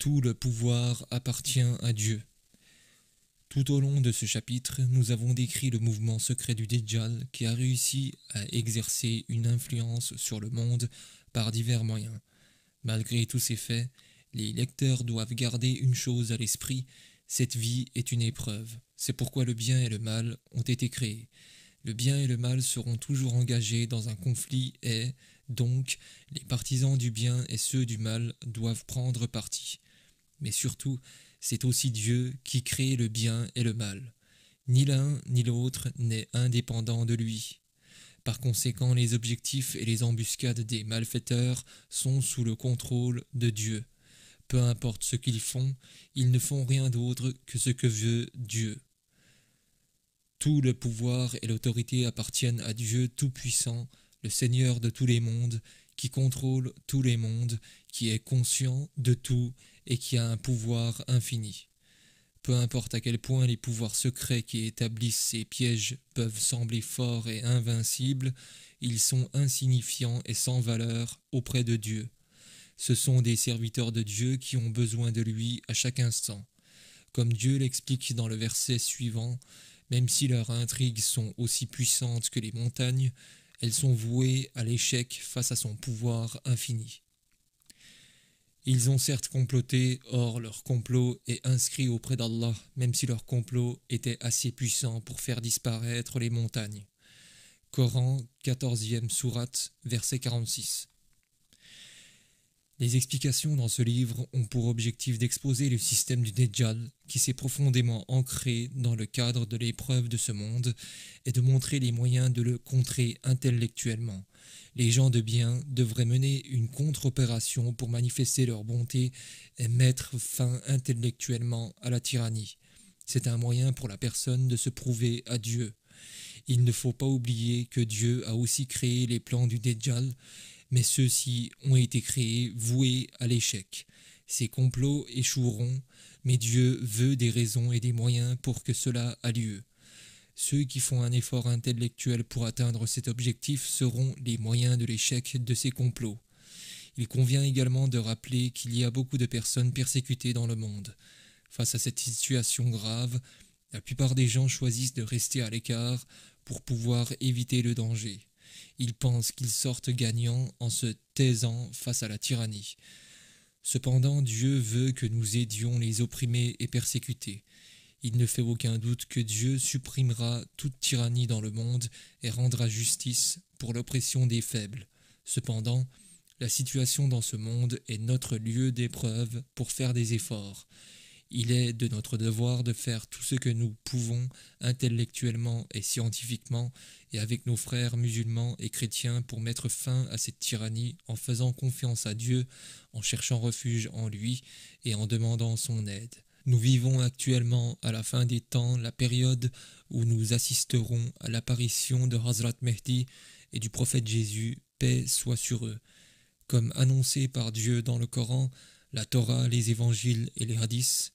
Tout le pouvoir appartient à Dieu. Tout au long de ce chapitre, nous avons décrit le mouvement secret du Dajjal qui a réussi à exercer une influence sur le monde par divers moyens. Malgré tous ces faits, les lecteurs doivent garder une chose à l'esprit, cette vie est une épreuve. C'est pourquoi le bien et le mal ont été créés. Le bien et le mal seront toujours engagés dans un conflit et, donc, les partisans du bien et ceux du mal doivent prendre parti mais surtout, c'est aussi Dieu qui crée le bien et le mal. Ni l'un ni l'autre n'est indépendant de lui. Par conséquent, les objectifs et les embuscades des malfaiteurs sont sous le contrôle de Dieu. Peu importe ce qu'ils font, ils ne font rien d'autre que ce que veut Dieu. Tout le pouvoir et l'autorité appartiennent à Dieu Tout-Puissant, le Seigneur de tous les mondes, qui contrôle tous les mondes, qui est conscient de tout et qui a un pouvoir infini. Peu importe à quel point les pouvoirs secrets qui établissent ces pièges peuvent sembler forts et invincibles, ils sont insignifiants et sans valeur auprès de Dieu. Ce sont des serviteurs de Dieu qui ont besoin de lui à chaque instant. Comme Dieu l'explique dans le verset suivant, même si leurs intrigues sont aussi puissantes que les montagnes, elles sont vouées à l'échec face à son pouvoir infini. Ils ont certes comploté, or leur complot est inscrit auprès d'Allah, même si leur complot était assez puissant pour faire disparaître les montagnes. Coran 14e sourate, verset 46. Les explications dans ce livre ont pour objectif d'exposer le système du Dejjal, qui s'est profondément ancré dans le cadre de l'épreuve de ce monde, et de montrer les moyens de le contrer intellectuellement. Les gens de bien devraient mener une contre-opération pour manifester leur bonté et mettre fin intellectuellement à la tyrannie. C'est un moyen pour la personne de se prouver à Dieu. Il ne faut pas oublier que Dieu a aussi créé les plans du Dejjal mais ceux-ci ont été créés voués à l'échec. Ces complots échoueront, mais Dieu veut des raisons et des moyens pour que cela a lieu. Ceux qui font un effort intellectuel pour atteindre cet objectif seront les moyens de l'échec de ces complots. Il convient également de rappeler qu'il y a beaucoup de personnes persécutées dans le monde. Face à cette situation grave, la plupart des gens choisissent de rester à l'écart pour pouvoir éviter le danger. Ils pensent qu'ils sortent gagnants en se taisant face à la tyrannie. Cependant, Dieu veut que nous aidions les opprimés et persécutés. Il ne fait aucun doute que Dieu supprimera toute tyrannie dans le monde et rendra justice pour l'oppression des faibles. Cependant, la situation dans ce monde est notre lieu d'épreuve pour faire des efforts. Il est de notre devoir de faire tout ce que nous pouvons intellectuellement et scientifiquement et avec nos frères musulmans et chrétiens pour mettre fin à cette tyrannie en faisant confiance à Dieu, en cherchant refuge en lui et en demandant son aide. Nous vivons actuellement à la fin des temps la période où nous assisterons à l'apparition de Hazrat Mehdi et du prophète Jésus, paix soit sur eux. Comme annoncé par Dieu dans le Coran, la Torah, les évangiles et les hadiths,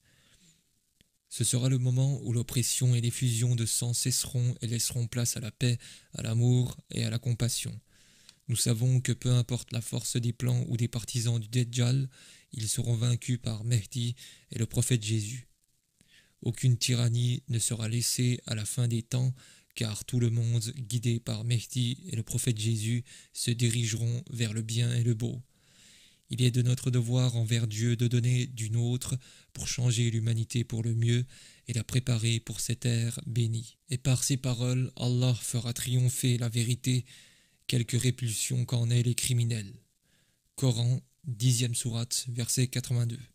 ce sera le moment où l'oppression et l'effusion de sang cesseront et laisseront place à la paix, à l'amour et à la compassion. Nous savons que peu importe la force des plans ou des partisans du Dajjal, ils seront vaincus par Mehdi et le prophète Jésus. Aucune tyrannie ne sera laissée à la fin des temps, car tout le monde, guidé par Mehdi et le prophète Jésus, se dirigeront vers le bien et le beau. Il est de notre devoir envers Dieu de donner d'une autre pour changer l'humanité pour le mieux et la préparer pour cette ère bénie. Et par ces paroles, Allah fera triompher la vérité, quelque répulsion qu'en aient les criminels. Coran, 10e sourate, verset 82.